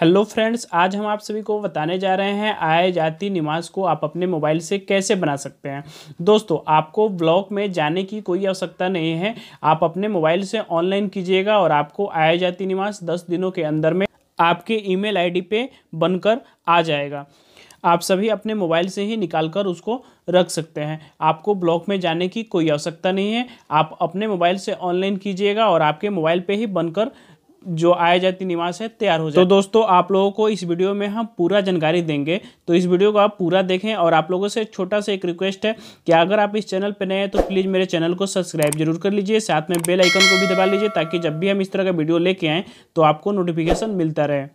hello friends आज हम आप सभी को बताने जा रहे हैं आय जाती नमाज को आप अपने मोबाइल से कैसे बना सकते हैं दोस्तों आपको ब्लॉक में जाने की कोई आवश्यकता नहीं है आप अपने मोबाइल से ऑनलाइन कीजिएगा और आपको आय जाती नमाज दस दिनों के अंदर में आपके ईमेल आईडी पे बनकर आ जाएगा आप सभी अपने मोबाइल से ही निकाल कर उसको रख सकते हैं आपको ब्लॉक में जाने की कोई आवश्यकता नहीं है आप अपने मोबाइल से ऑनलाइन कीजिएगा और आपके मोबाइल पे ही बनकर जो आय जाति निवास है तैयार हो जाए तो दोस्तों आप लोगों को इस वीडियो में हम पूरा जानकारी देंगे तो इस वीडियो को आप पूरा देखें और आप लोगों से छोटा सा एक रिक्वेस्ट है कि अगर आप इस चैनल पर नए हैं तो प्लीज़ मेरे चैनल को सब्सक्राइब जरूर कर लीजिए साथ में बेल आइकन को भी दबा लीजिए ताकि जब भी हम इस तरह का वीडियो लेके आएँ तो आपको नोटिफिकेशन मिलता रहे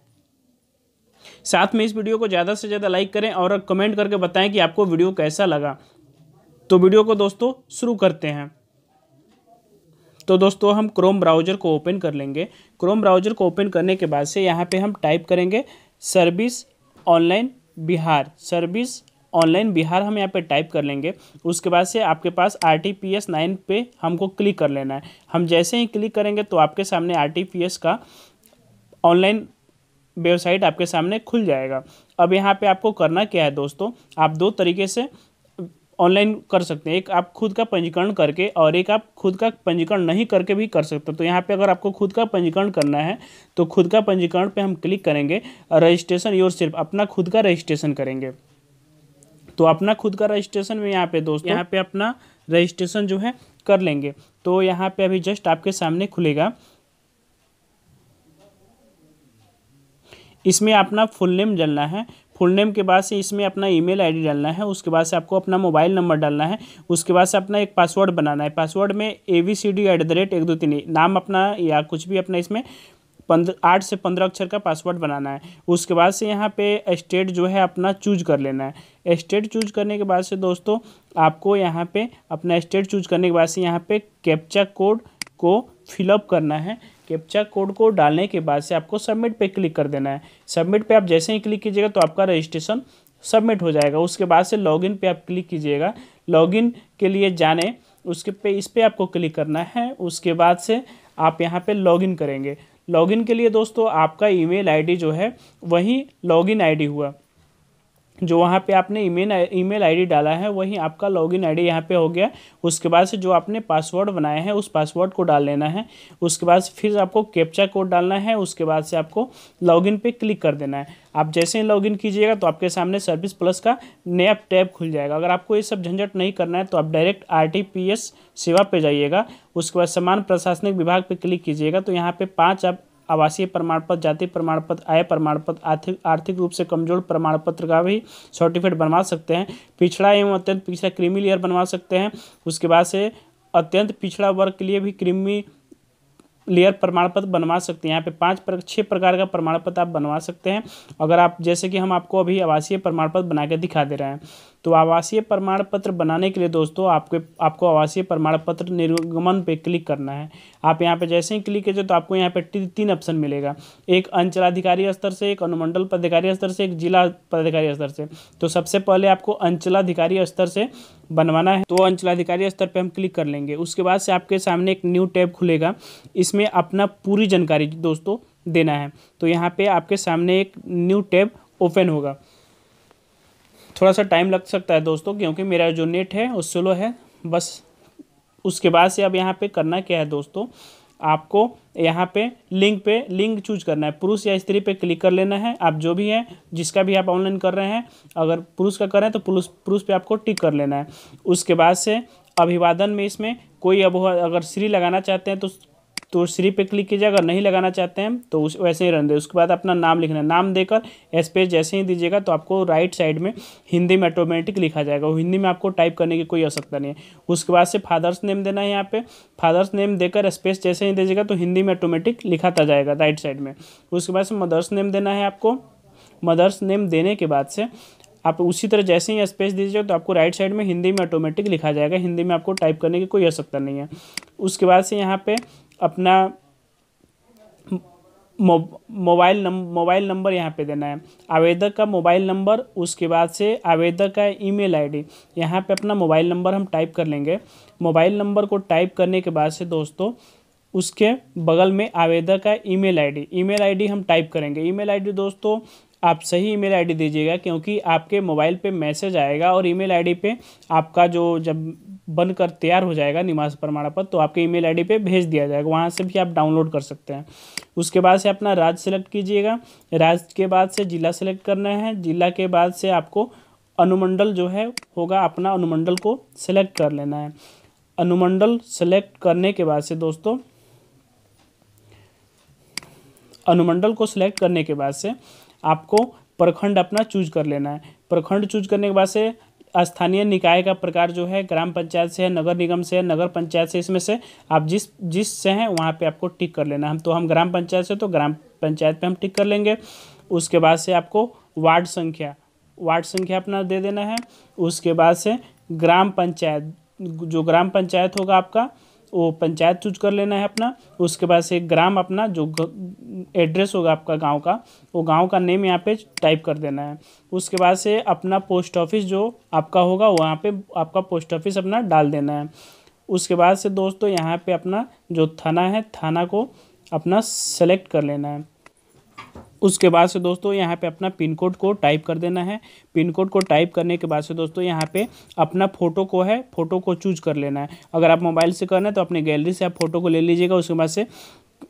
साथ में इस वीडियो को ज़्यादा से ज़्यादा लाइक करें और कमेंट करके बताएं कि आपको वीडियो कैसा लगा तो वीडियो को दोस्तों शुरू करते हैं तो दोस्तों हम क्रोम ब्राउज़र को ओपन कर लेंगे क्रोम ब्राउज़र को ओपन करने के बाद से यहाँ पे हम टाइप करेंगे service online Bihar service online Bihar हम यहाँ पे टाइप कर लेंगे उसके बाद से आपके पास R T P S nine पे हमको क्लिक कर लेना है हम जैसे ही क्लिक करेंगे तो आपके सामने आर टी पी एस का ऑनलाइन वेबसाइट आपके सामने खुल जाएगा अब यहाँ पे आपको करना क्या है दोस्तों आप दो तरीके से ऑनलाइन कर सकते हैं एक आप खुद का पंजीकरण करके और एक आप खुद का पंजीकरण नहीं करके भी कर सकते तो यहाँ पे अगर आपको खुद का पंजीकरण करना है तो खुद का पंजीकरण पे हम क्लिक करेंगे रजिस्ट्रेशन योर सिर्फ अपना खुद का रजिस्ट्रेशन करेंगे तो अपना खुद का रजिस्ट्रेशन में यहाँ पे दोस्तों यहाँ पे अपना रजिस्ट्रेशन जो है कर लेंगे तो यहाँ पे अभी जस्ट आपके सामने खुलेगा इसमें अपना फुल नेम जलना है फुल नेम के बाद से इसमें अपना ईमेल आईडी डालना है उसके बाद से आपको अपना मोबाइल नंबर डालना है उसके बाद से अपना एक पासवर्ड बनाना है पासवर्ड में A B C D at the rate एक दो तीन नाम अपना या कुछ भी अपना इसमें पंद्रह आठ से पंद्रह अक्षर का पासवर्ड बनाना है उसके बाद से यहाँ पे स्टेट जो है अपना चूज कर लेना है स्टेट चूज करने के बाद से दोस्तों आपको यहाँ पे अपना स्टेट चूज करने के बाद से यहाँ पे कैप्चा कोड को फिलअप करना है कैप्चा कोड को डालने के बाद से आपको सबमिट पे क्लिक कर देना है सबमिट पे आप जैसे ही क्लिक कीजिएगा तो आपका रजिस्ट्रेशन सबमिट हो जाएगा उसके बाद से लॉगिन पे आप क्लिक कीजिएगा लॉगिन के लिए जाने उसके पे इस पर आपको क्लिक करना है उसके बाद से आप यहाँ पर लॉगिन करेंगे लॉगिन के लिए दोस्तों आपका ईमेल आईडी जो है वही लॉगिन आईडी हुआ जो वहाँ पे आपने ईमेल ईमेल आईडी डाला है वही आपका लॉगिन आईडी यहाँ पे हो गया उसके बाद से जो आपने पासवर्ड बनाया है उस पासवर्ड को डाल लेना है उसके बाद फिर आपको कैप्चा कोड डालना है उसके बाद से आपको लॉगिन पे क्लिक कर देना है आप जैसे ही लॉगिन कीजिएगा तो आपके सामने सर्विस प्लस का नया टैब खुल जाएगा अगर आपको ये सब झंझट नहीं करना है तो आप डायरेक्ट आर सेवा पर जाइएगा उसके बाद समान प्रशासनिक विभाग पर क्लिक कीजिएगा तो यहाँ पर पाँच आप आवासीय प्रमाण पत्र जाति प्रमाण पत्र आय प्रमाण पत्र आर्थिक आर्थिक रूप से कमजोर प्रमाण पत्र का भी सर्टिफिकेट बनवा सकते हैं पिछड़ा एवं अत्यंत पिछड़ा क्रीमी लेयर बनवा सकते हैं उसके बाद से अत्यंत पिछड़ा वर्ग के लिए भी क्रीमी लेयर प्रमाण पत्र बनवा सकते हैं यहाँ पे पाँच पर छः प्रकार का प्रमाण पत्र आप बनवा सकते हैं अगर आप जैसे कि हम आपको अभी आवासीय प्रमाण पत्र बना के दिखा दे रहे हैं तो आवासीय प्रमाण पत्र बनाने के लिए दोस्तों आपके आपको आवासीय प्रमाण पत्र निर्गमन पे क्लिक करना है आप यहाँ पे जैसे ही क्लिक कीजिए तो आपको यहाँ पे ती, तीन ऑप्शन मिलेगा एक अंचलाधिकारी स्तर से एक अनुमंडल पदाधिकारी स्तर से एक जिला पदाधिकारी स्तर से तो सबसे पहले आपको अंचलाधिकारी स्तर से बनवाना है तो अंचलाधिकारी स्तर पर हम क्लिक कर लेंगे उसके बाद से आपके सामने एक न्यू टैब खुलेगा इसमें अपना पूरी जानकारी दोस्तों देना है तो यहाँ पर आपके सामने एक न्यू टैब ओपन होगा थोड़ा सा टाइम लग सकता है दोस्तों क्योंकि मेरा जो नेट है वो स्लो है बस उसके बाद से अब यहाँ पे करना क्या है दोस्तों आपको यहाँ पे लिंक पे लिंक चूज करना है पुरुष या स्त्री पे क्लिक कर लेना है आप जो भी हैं जिसका भी आप ऑनलाइन कर रहे हैं अगर पुरुष का कर रहे हैं तो पुरुष पुरुष पे आपको टिक कर लेना है उसके बाद से अभिवादन में इसमें कोई अब अगर श्री लगाना चाहते हैं तो तो उस पे क्लिक कीजिए अगर नहीं लगाना चाहते हैं तो उस वैसे ही रहने दे उसके बाद अपना नाम लिखना नाम देकर स्पेस जैसे ही दीजिएगा तो आपको राइट साइड में हिंदी में ऑटोमेटिक लिखा जाएगा वो हिंदी में आपको टाइप करने की कोई आवश्यकता नहीं है उसके बाद से फादर्स नेम देना है यहाँ पे फादर्स नेम देकर स्पेस जैसे ही दीजिएगा तो हिंदी में ऑटोमेटिक लिखाता जाएगा राइट साइड में उसके बाद से मदर्स नेम देना है आपको मदर्स नेम देने के बाद से आप उसी तरह जैसे ही स्पेस दीजिए तो आपको राइट साइड में हिंदी में ऑटोमेटिक लिखा जाएगा हिंदी में आपको टाइप करने की कोई आवश्यकता नहीं है उसके बाद से यहाँ पे अपना मोबाइल नंबर मोबाइल नंबर यहाँ पे देना है आवेदक का मोबाइल नंबर उसके बाद से आवेदक का ईमेल आईडी यहाँ पर अपना मोबाइल नंबर हम टाइप कर लेंगे मोबाइल नंबर को टाइप करने के बाद से दोस्तों उसके बगल में आवेदक का ईमेल आईडी ईमेल आईडी हम टाइप करेंगे ईमेल आईडी दोस्तों आप सही ईमेल आईडी दीजिएगा क्योंकि आपके मोबाइल पे मैसेज आएगा और ईमेल आईडी पे आपका जो जब बनकर तैयार हो जाएगा निवास प्रमाण पत्र तो आपके ईमेल आईडी पे भेज दिया जाएगा वहाँ से भी आप डाउनलोड कर सकते हैं उसके बाद से अपना राज्य सेलेक्ट कीजिएगा राज्य के बाद से जिला सेलेक्ट करना है जिला के बाद से आपको अनुमंडल जो है होगा अपना अनुमंडल को सेलेक्ट कर लेना है अनुमंडल सेलेक्ट करने के बाद से दोस्तों अनुमंडल को सिलेक्ट करने के बाद से आपको प्रखंड अपना चूज कर लेना है प्रखंड चूज करने के बाद से स्थानीय निकाय का प्रकार जो है ग्राम पंचायत से है नगर निगम से है नगर पंचायत से इसमें से आप जिस जिस से हैं वहाँ पे आपको टिक कर लेना हम तो हम ग्राम पंचायत से तो ग्राम पंचायत पे हम टिक कर लेंगे उसके बाद से आपको वार्ड संख्या वार्ड संख्या अपना दे देना है उसके बाद से ग्राम पंचायत जो ग्राम पंचायत होगा आपका वो पंचायत चूज कर लेना है अपना उसके बाद से ग्राम अपना जो एड्रेस होगा आपका गांव का वो गांव का नेम यहाँ पे टाइप कर देना है उसके बाद से अपना पोस्ट ऑफिस जो आपका होगा वहाँ पे आपका पोस्ट ऑफिस अपना डाल देना है उसके बाद से दोस्तों यहाँ पे अपना जो थाना है थाना को अपना सेलेक्ट कर लेना है उसके बाद से दोस्तों यहाँ पे अपना पिन कोड को टाइप कर देना है पिन कोड को टाइप करने के बाद से दोस्तों यहाँ पे अपना फ़ोटो को है फ़ोटो को चूज कर लेना है अगर आप मोबाइल से करना है तो अपने गैलरी से आप फ़ोटो को ले लीजिएगा उसके बाद से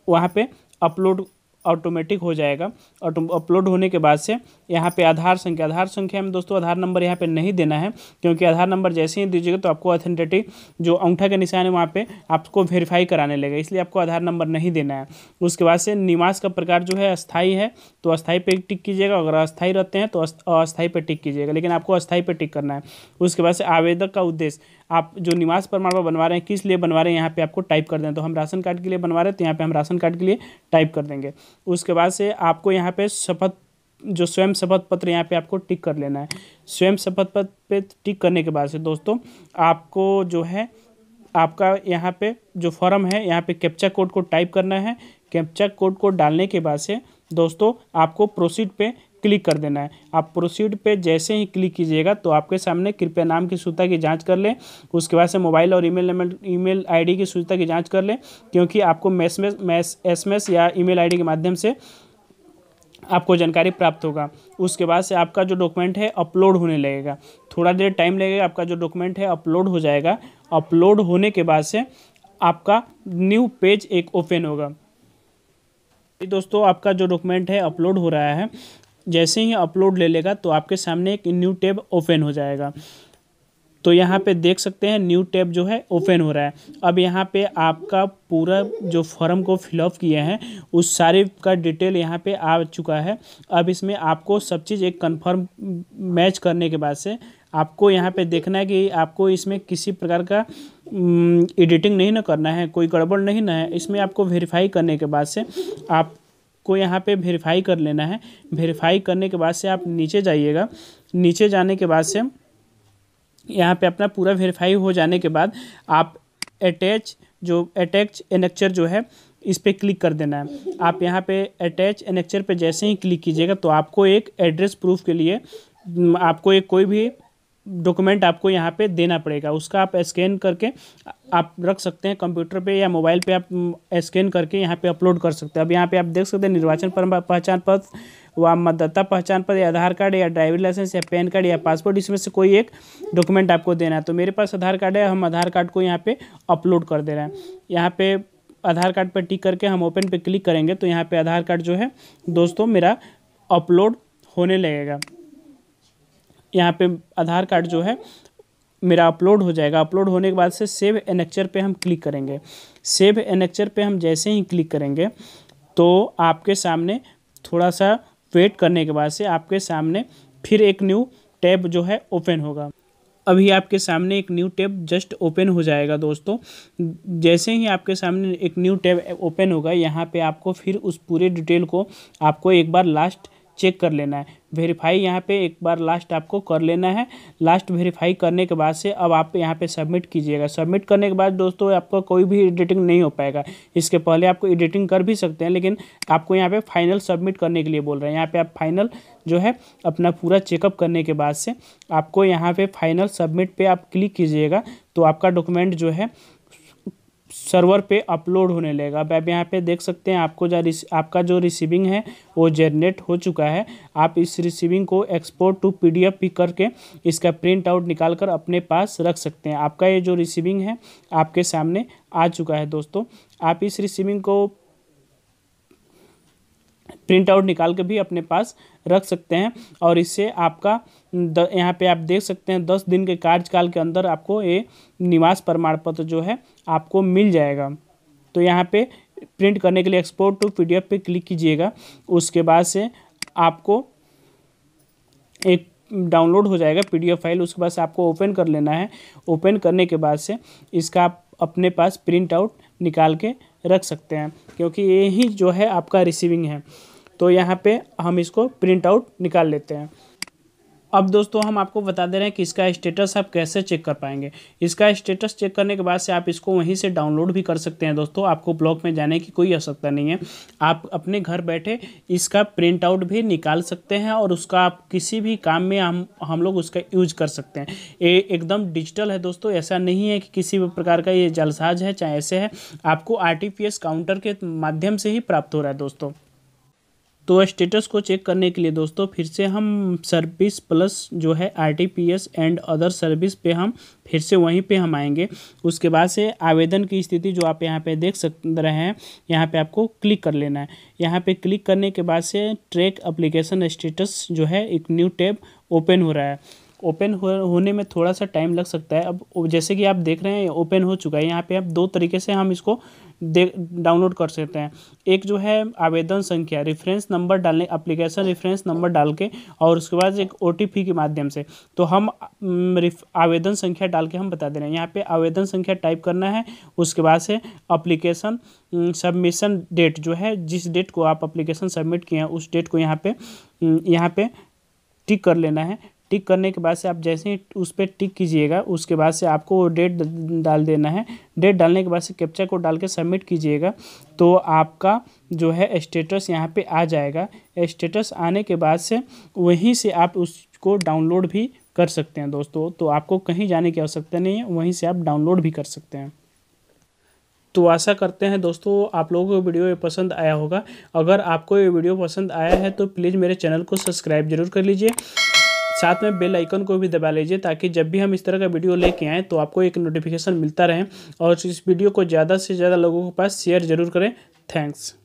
वहाँ पर अपलोड ऑटोमेटिक हो जाएगा अपलोड होने के बाद से यहाँ पे आधार संख्या आधार संख्या में दोस्तों आधार नंबर यहाँ पे नहीं देना है क्योंकि आधार नंबर जैसे ही दीजिएगा तो आपको ऑथेंटिटी जो अंगूठा का निशान है वहाँ पे आपको वेरीफाई कराने लगेगा इसलिए आपको आधार नंबर नहीं देना है उसके बाद से निवास का प्रकार जो है अस्थाई है तो अस्थाई पर टिक कीजिएगा अगर अस्थाई रहते हैं तो अस्थाई पर टिक कीजिएगा लेकिन आपको अस्थाई पर टिक करना है उसके बाद से आवेदक का उद्देश्य आप जो निवास प्रमाण पत्र बनवा रहे हैं किस लिए बनवा रहे हैं यहाँ पे आपको टाइप कर दें तो हम राशन कार्ड के लिए बनवा रहे हैं तो यहाँ पे हम राशन कार्ड के लिए टाइप कर देंगे उसके बाद से आपको यहाँ पे शपथ जो स्वयं शपथ पत्र यहाँ पे आपको टिक कर लेना है स्वयं शपथ पत्र पे टिक करने के बाद से दोस्तों आपको जो है आपका यहाँ पे जो फॉर्म है यहाँ पे कैप्चा कोड को टाइप करना है कैप्चा कोड को डालने के बाद से दोस्तों आपको प्रोसीड पे क्लिक कर देना है आप प्रोसीड पे जैसे ही क्लिक कीजिएगा तो आपके सामने कृपया नाम की सूचना की जांच कर लें उसके बाद से मोबाइल और ईमेल ईमेल आईडी की सूचना की जांच कर लें क्योंकि आपको मैसमेस मैस एस या ईमेल आईडी के माध्यम से आपको जानकारी प्राप्त होगा उसके बाद से आपका जो डॉक्यूमेंट है अपलोड होने लगेगा थोड़ा देर टाइम लगेगा आपका जो डॉक्यूमेंट है अपलोड हो जाएगा अपलोड होने के बाद से आपका न्यू पेज एक ओपन होगा दोस्तों आपका जो डॉक्यूमेंट है अपलोड हो रहा है जैसे ही अपलोड ले लेगा तो आपके सामने एक न्यू टेब ओपन हो जाएगा तो यहाँ पे देख सकते हैं न्यू टैब जो है ओपन हो रहा है अब यहाँ पे आपका पूरा जो फॉर्म को फिलअप किए हैं उस सारे का डिटेल यहाँ पे आ चुका है अब इसमें आपको सब चीज़ एक कंफर्म मैच करने के बाद से आपको यहाँ पे देखना है कि आपको इसमें किसी प्रकार का एडिटिंग हम्म, नहीं ना करना है कोई गड़बड़ नहीं ना है इसमें आपको वेरीफाई करने के बाद से आप को यहाँ पे वेरीफाई कर लेना है वेरीफाई करने के बाद से आप नीचे जाइएगा नीचे जाने के बाद से यहाँ पे अपना पूरा वेरीफाई हो जाने के बाद आप अटैच जो अटैच एनेक्चर जो है इस पर क्लिक कर देना है आप यहाँ पे अटैच एनेक्चर पे जैसे ही क्लिक कीजिएगा तो आपको एक एड्रेस प्रूफ के लिए आपको एक कोई भी डॉक्यूमेंट आपको यहाँ पे देना पड़ेगा उसका आप स्कैन करके आप रख सकते हैं कंप्यूटर पे या मोबाइल पे आप स्कैन करके यहाँ पे अपलोड कर सकते हैं अब यहाँ पे आप देख सकते हैं निर्वाचन पहचान पत्र वह मतदाता पहचान पत्र आधार कार्ड या ड्राइविंग लाइसेंस या पैन कार्ड या पासपोर्ट इसमें से कोई एक डॉक्यूमेंट आपको देना है तो मेरे पास आधार कार्ड है हम आधार कार्ड को यहाँ पर अपलोड कर दे रहे हैं यहाँ पर आधार कार्ड पर टिक करके हम ओपन पर क्लिक करेंगे तो यहाँ पर आधार कार्ड जो है दोस्तों मेरा अपलोड होने लगेगा यहाँ पे आधार कार्ड जो है मेरा अपलोड हो जाएगा अपलोड होने के बाद से सेव एनेक्चर पे हम क्लिक करेंगे सेव एनेक्चर पे हम जैसे ही क्लिक करेंगे तो आपके सामने थोड़ा सा वेट करने के बाद से आपके सामने फिर एक न्यू टैब जो है ओपन होगा अभी आपके सामने एक न्यू टैब जस्ट ओपन हो जाएगा दोस्तों जैसे ही आपके सामने एक न्यू टैब ओपन होगा यहाँ पे आपको फिर उस पूरे डिटेल को आपको एक बार लास्ट चेक कर लेना है वेरीफाई यहाँ पे एक बार लास्ट आपको कर लेना है लास्ट वेरीफाई करने के बाद से अब आप यहाँ पे सबमिट कीजिएगा सबमिट करने के बाद दोस्तों आपका कोई भी एडिटिंग नहीं हो पाएगा इसके पहले आपको एडिटिंग कर भी सकते हैं लेकिन आपको यहाँ पे फाइनल सबमिट करने के लिए बोल रहे हैं यहाँ पे आप फाइनल जो है अपना पूरा चेकअप करने के बाद से आपको यहाँ पे फाइनल सबमिट पर आप क्लिक कीजिएगा तो आपका डॉक्यूमेंट जो है सर्वर पे अपलोड होने लगेगा अब आप यहाँ पे देख सकते हैं आपको जो आपका जो रिसीविंग है वो जनरेट हो चुका है आप इस रिसीविंग को एक्सपोर्ट टू पीडीएफ भी करके इसका प्रिंट आउट निकाल कर अपने पास रख सकते हैं आपका ये जो रिसीविंग है आपके सामने आ चुका है दोस्तों आप इस रिसीविंग को प्रिंट आउट निकाल के भी अपने पास रख सकते हैं और इससे आपका यहाँ पे आप देख सकते हैं दस दिन के कार्यकाल के अंदर आपको ये निवास प्रमाण पत्र जो है आपको मिल जाएगा तो यहाँ पे प्रिंट करने के लिए एक्सपोर्ट टू पी पे क्लिक कीजिएगा उसके बाद से आपको एक डाउनलोड हो जाएगा पीडीएफ फाइल उसके बाद से आपको ओपन कर लेना है ओपन करने के बाद से इसका आप अपने पास प्रिंट आउट निकाल के रख सकते हैं क्योंकि यही जो है आपका रिसीविंग है तो यहाँ पे हम इसको प्रिंट आउट निकाल लेते हैं अब दोस्तों हम आपको बता दे रहे हैं कि इसका स्टेटस आप कैसे चेक कर पाएंगे इसका स्टेटस चेक करने के बाद से आप इसको वहीं से डाउनलोड भी कर सकते हैं दोस्तों आपको ब्लॉक में जाने की कोई आवश्यकता नहीं है आप अपने घर बैठे इसका प्रिंट आउट भी निकाल सकते हैं और उसका आप किसी भी काम में हम हम लोग उसका यूज कर सकते हैं ये एकदम डिजिटल है दोस्तों ऐसा नहीं है कि किसी भी प्रकार का ये जलसाज है चाहे ऐसे है आपको आर काउंटर के माध्यम से ही प्राप्त हो रहा है दोस्तों तो स्टेटस को चेक करने के लिए दोस्तों फिर से हम सर्विस प्लस जो है आरटीपीएस एंड अदर सर्विस पे हम फिर से वहीं पे हम आएंगे उसके बाद से आवेदन की स्थिति जो आप यहाँ पे देख सक रहे हैं यहाँ पे आपको क्लिक कर लेना है यहाँ पे क्लिक करने के बाद से ट्रैक अप्लीकेशन स्टेटस जो है एक न्यू टैब ओपन हो रहा है ओपन हो, होने में थोड़ा सा टाइम लग सकता है अब जैसे कि आप देख रहे हैं ओपन हो चुका है यहाँ पे आप दो तरीके से हम इसको डाउनलोड कर सकते हैं एक जो है आवेदन संख्या रेफरेंस नंबर डालने अप्लीकेशन रेफरेंस नंबर डाल के और उसके बाद एक ओ के माध्यम से तो हम आवेदन संख्या डाल के हम बता दे रहे हैं यहाँ पे आवेदन संख्या टाइप करना है उसके बाद से अप्लीकेशन सबमिशन डेट जो है जिस डेट को आप अप्लीकेशन सबमिट किए हैं उस डेट को यहाँ पे यहाँ पे टिक कर लेना है टिक करने के बाद से आप जैसे ही उस पर टिक कीजिएगा उसके बाद से आपको वो डेट डाल देना है डेट डालने के बाद से कैप्चा को डाल के सबमिट कीजिएगा तो आपका जो है स्टेटस यहाँ पे आ जाएगा स्टेटस आने के बाद से वहीं से आप उसको डाउनलोड भी कर सकते हैं दोस्तों तो आपको कहीं जाने की आवश्यकता नहीं है वहीं से आप डाउनलोड भी कर सकते हैं तो आशा करते हैं दोस्तों आप लोगों को वीडियो ये पसंद आया होगा अगर आपको ये वीडियो पसंद आया है तो प्लीज़ मेरे चैनल को सब्सक्राइब जरूर कर लीजिए साथ में बेल आइकन को भी दबा लीजिए ताकि जब भी हम इस तरह का वीडियो लेके आएँ तो आपको एक नोटिफिकेशन मिलता रहे और इस वीडियो को ज़्यादा से ज़्यादा लोगों के पास शेयर ज़रूर करें थैंक्स